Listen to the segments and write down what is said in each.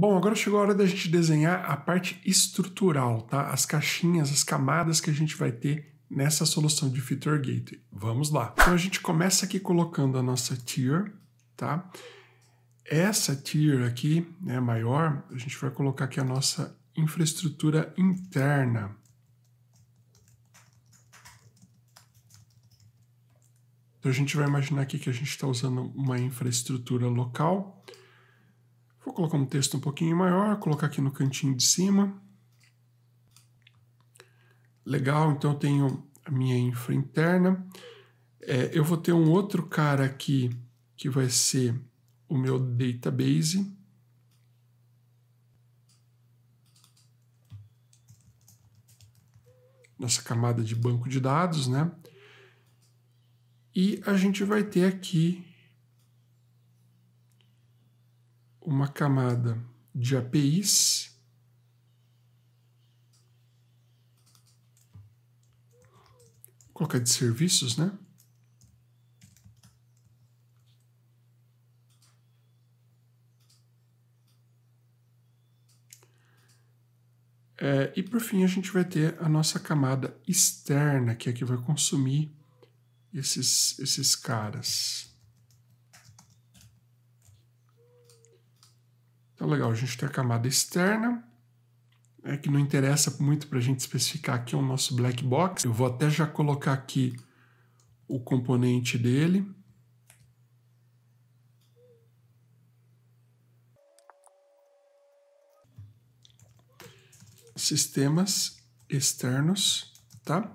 Bom, agora chegou a hora da gente desenhar a parte estrutural, tá? As caixinhas, as camadas que a gente vai ter nessa solução de Feature Gateway. Vamos lá. Então a gente começa aqui colocando a nossa tier, tá? Essa tier aqui, né, maior, a gente vai colocar aqui a nossa infraestrutura interna. Então a gente vai imaginar aqui que a gente está usando uma infraestrutura local, colocar um texto um pouquinho maior, colocar aqui no cantinho de cima. Legal, então eu tenho a minha infra interna. É, eu vou ter um outro cara aqui que vai ser o meu database. Nossa camada de banco de dados, né? E a gente vai ter aqui uma camada de APIs qualquer colocar de serviços, né? É, e por fim a gente vai ter a nossa camada externa, que é que vai consumir esses, esses caras. Então, legal, a gente tem a camada externa, é que não interessa muito para a gente especificar aqui é o nosso black box. Eu vou até já colocar aqui o componente dele. Sistemas externos, tá?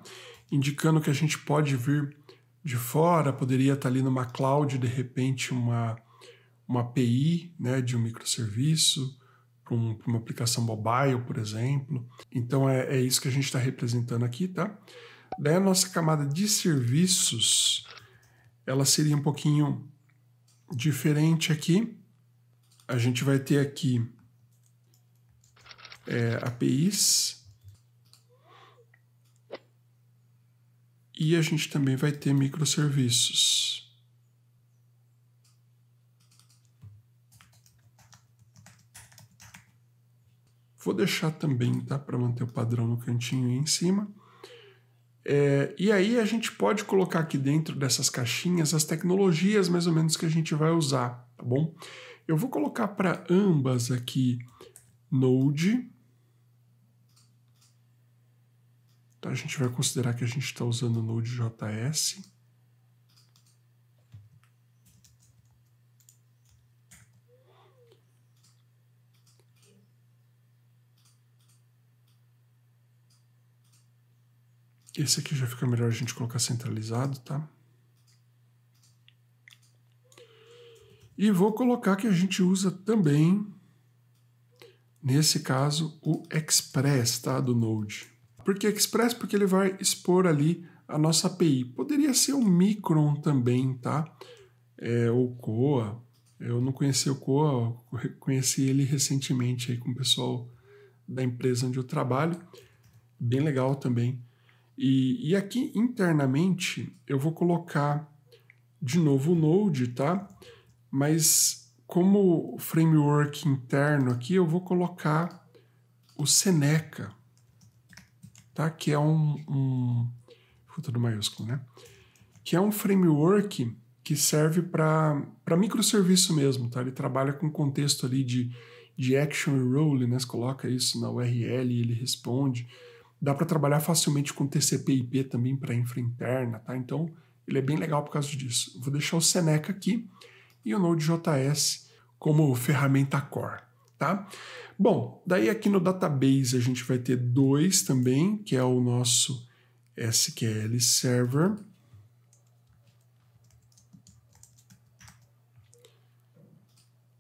Indicando que a gente pode vir de fora, poderia estar tá ali numa cloud, de repente uma uma API né, de um microserviço para um, uma aplicação mobile, por exemplo. Então é, é isso que a gente está representando aqui, tá? Daí a nossa camada de serviços, ela seria um pouquinho diferente aqui. A gente vai ter aqui é, APIs e a gente também vai ter microserviços. Vou deixar também, tá? Para manter o padrão no cantinho aí em cima. É, e aí a gente pode colocar aqui dentro dessas caixinhas as tecnologias mais ou menos que a gente vai usar, tá bom? Eu vou colocar para ambas aqui Node. Tá, a gente vai considerar que a gente está usando Node.js. Esse aqui já fica melhor a gente colocar centralizado, tá? E vou colocar que a gente usa também, nesse caso, o Express tá, do Node. Por que Express? Porque ele vai expor ali a nossa API. Poderia ser o Micron também, tá? É, ou Coa. Eu não conheci o Coa, conheci ele recentemente aí com o pessoal da empresa onde eu trabalho. Bem legal também e, e aqui internamente eu vou colocar de novo o Node, tá? Mas como framework interno aqui, eu vou colocar o Seneca, tá? Que é um, um ficou tudo maiúsculo, né? Que é um framework que serve para microserviço mesmo, tá? Ele trabalha com contexto ali de, de action e role, né? Você coloca isso na URL e ele responde. Dá para trabalhar facilmente com TCP/IP também para infra interna, tá? Então, ele é bem legal por causa disso. Vou deixar o Seneca aqui e o Node.js como ferramenta core, tá? Bom, daí aqui no database a gente vai ter dois também, que é o nosso SQL Server.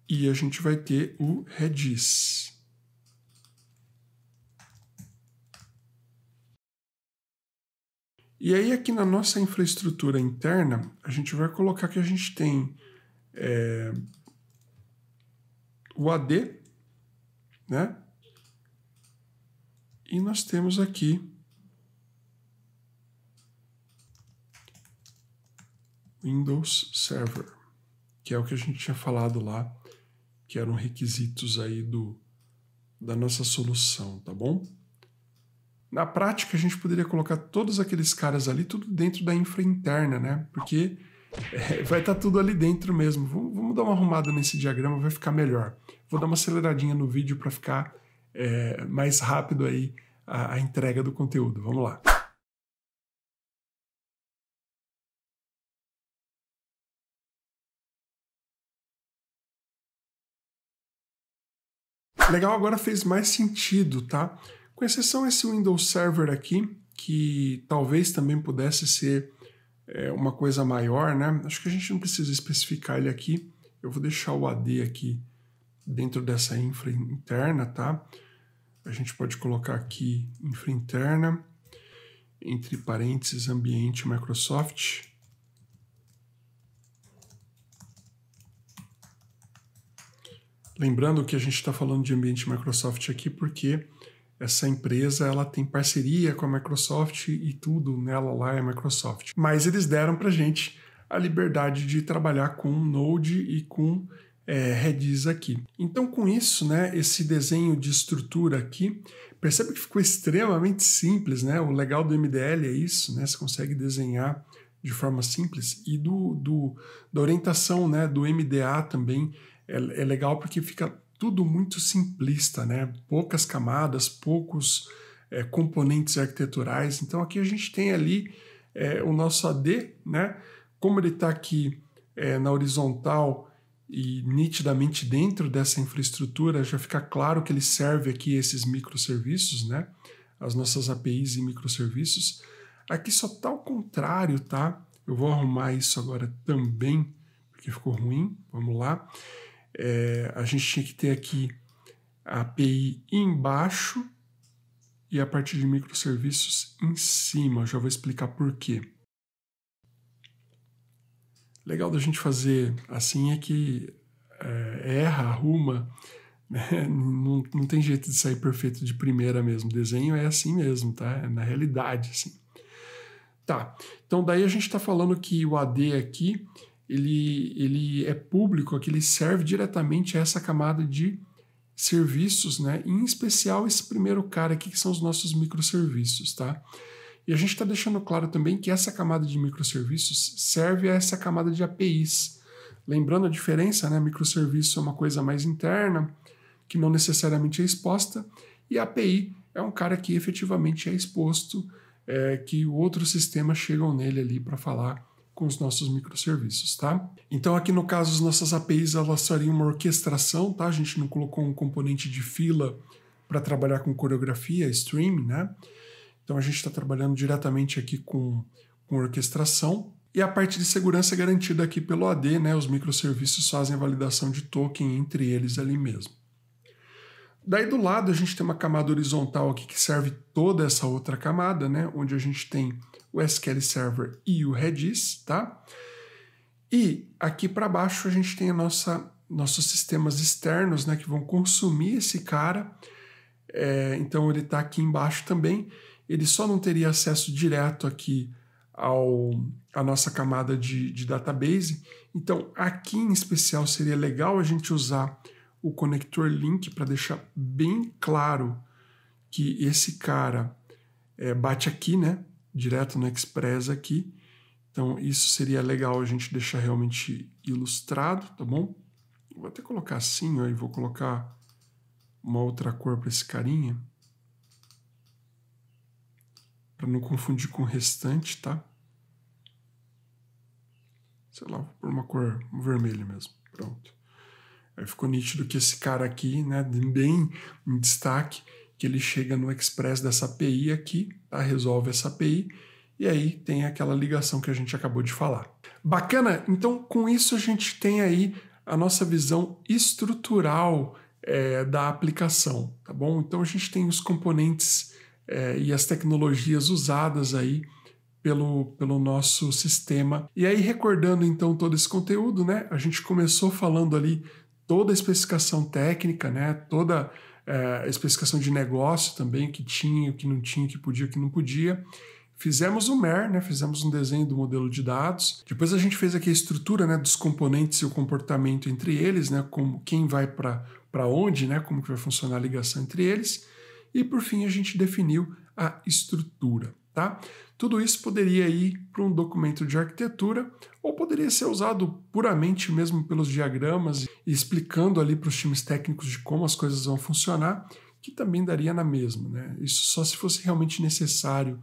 E a gente vai ter o Redis. E aí, aqui na nossa infraestrutura interna, a gente vai colocar que a gente tem é, o AD, né? E nós temos aqui Windows Server, que é o que a gente tinha falado lá, que eram requisitos aí do, da nossa solução, tá bom? Na prática, a gente poderia colocar todos aqueles caras ali, tudo dentro da infra interna, né? Porque é, vai estar tá tudo ali dentro mesmo. Vamos, vamos, dar uma arrumada nesse diagrama, vai ficar melhor. Vou dar uma aceleradinha no vídeo para ficar é, mais rápido aí a, a entrega do conteúdo. Vamos lá. Legal, agora fez mais sentido, tá? com exceção esse Windows Server aqui, que talvez também pudesse ser é, uma coisa maior, né? Acho que a gente não precisa especificar ele aqui. Eu vou deixar o AD aqui dentro dessa infra interna, tá? A gente pode colocar aqui infra interna, entre parênteses, ambiente Microsoft. Lembrando que a gente está falando de ambiente Microsoft aqui porque essa empresa ela tem parceria com a Microsoft e tudo nela lá é Microsoft. Mas eles deram para gente a liberdade de trabalhar com Node e com é, Redis aqui. Então, com isso, né, esse desenho de estrutura aqui, percebe que ficou extremamente simples, né? O legal do MDL é isso, né? Você consegue desenhar de forma simples e do, do da orientação, né, do MDA também é, é legal porque fica tudo muito simplista, né? Poucas camadas, poucos é, componentes arquiteturais. Então aqui a gente tem ali é, o nosso AD, né? Como ele está aqui é, na horizontal e nitidamente dentro dessa infraestrutura, já fica claro que ele serve aqui esses microserviços, né? As nossas APIs e microserviços. Aqui só está o contrário, tá? Eu vou arrumar isso agora também, porque ficou ruim. Vamos lá. É, a gente tinha que ter aqui a API embaixo e a parte de microserviços em cima. Eu já vou explicar por quê. Legal da gente fazer assim é que é, erra, arruma, né? não, não tem jeito de sair perfeito de primeira mesmo. Desenho é assim mesmo, tá? É na realidade, assim. Tá, então daí a gente está falando que o AD aqui ele, ele é público, aqui ele serve diretamente a essa camada de serviços, né? Em especial esse primeiro cara aqui que são os nossos microserviços, tá? E a gente está deixando claro também que essa camada de microserviços serve a essa camada de APIs. Lembrando a diferença, né? Microserviço é uma coisa mais interna, que não necessariamente é exposta, e API é um cara que efetivamente é exposto, é, que outros sistemas chegam nele ali para falar com os nossos microserviços, tá? Então aqui no caso as nossas APIs elas fariam uma orquestração, tá? A gente não colocou um componente de fila para trabalhar com coreografia, streaming, né? Então a gente está trabalhando diretamente aqui com, com orquestração. E a parte de segurança é garantida aqui pelo AD, né? Os microserviços fazem a validação de token entre eles ali mesmo. Daí do lado a gente tem uma camada horizontal aqui que serve toda essa outra camada, né? Onde a gente tem o SQL Server e o Redis, tá? E aqui para baixo a gente tem a nossa, nossos sistemas externos, né? Que vão consumir esse cara. É, então ele está aqui embaixo também. Ele só não teria acesso direto aqui ao, a nossa camada de, de database. Então, aqui em especial seria legal a gente usar o conector link para deixar bem claro que esse cara é, bate aqui, né? Direto no Express aqui. Então, isso seria legal a gente deixar realmente ilustrado, tá bom? Vou até colocar assim, ó, e vou colocar uma outra cor para esse carinha. Para não confundir com o restante, tá? Sei lá, vou pôr uma cor vermelha mesmo. Pronto ficou nítido que esse cara aqui, né, bem em destaque, que ele chega no express dessa API aqui, tá? resolve essa API, e aí tem aquela ligação que a gente acabou de falar. Bacana? Então, com isso a gente tem aí a nossa visão estrutural é, da aplicação, tá bom? Então a gente tem os componentes é, e as tecnologias usadas aí pelo, pelo nosso sistema. E aí, recordando então todo esse conteúdo, né? A gente começou falando ali toda a especificação técnica, né? toda é, a especificação de negócio também, que tinha, o que não tinha, o que podia, o que não podia. Fizemos o MER, né? fizemos um desenho do modelo de dados. Depois a gente fez aqui a estrutura né? dos componentes e o comportamento entre eles, né? como quem vai para onde, né? como que vai funcionar a ligação entre eles. E por fim a gente definiu a estrutura. Tá? Tudo isso poderia ir para um documento de arquitetura ou poderia ser usado puramente mesmo pelos diagramas e explicando ali para os times técnicos de como as coisas vão funcionar, que também daria na mesma. Né? Isso só se fosse realmente necessário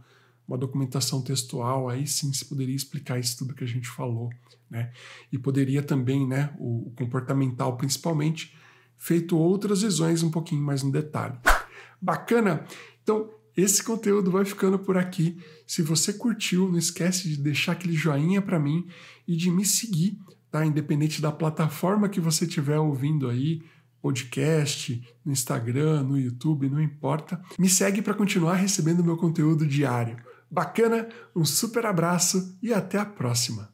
uma documentação textual, aí sim se poderia explicar isso tudo que a gente falou. Né? E poderia também, né, o comportamental principalmente, feito outras visões um pouquinho mais no detalhe. Bacana? Então, esse conteúdo vai ficando por aqui. Se você curtiu, não esquece de deixar aquele joinha para mim e de me seguir, tá? Independente da plataforma que você estiver ouvindo aí, podcast, no Instagram, no YouTube, não importa. Me segue para continuar recebendo meu conteúdo diário. Bacana? Um super abraço e até a próxima.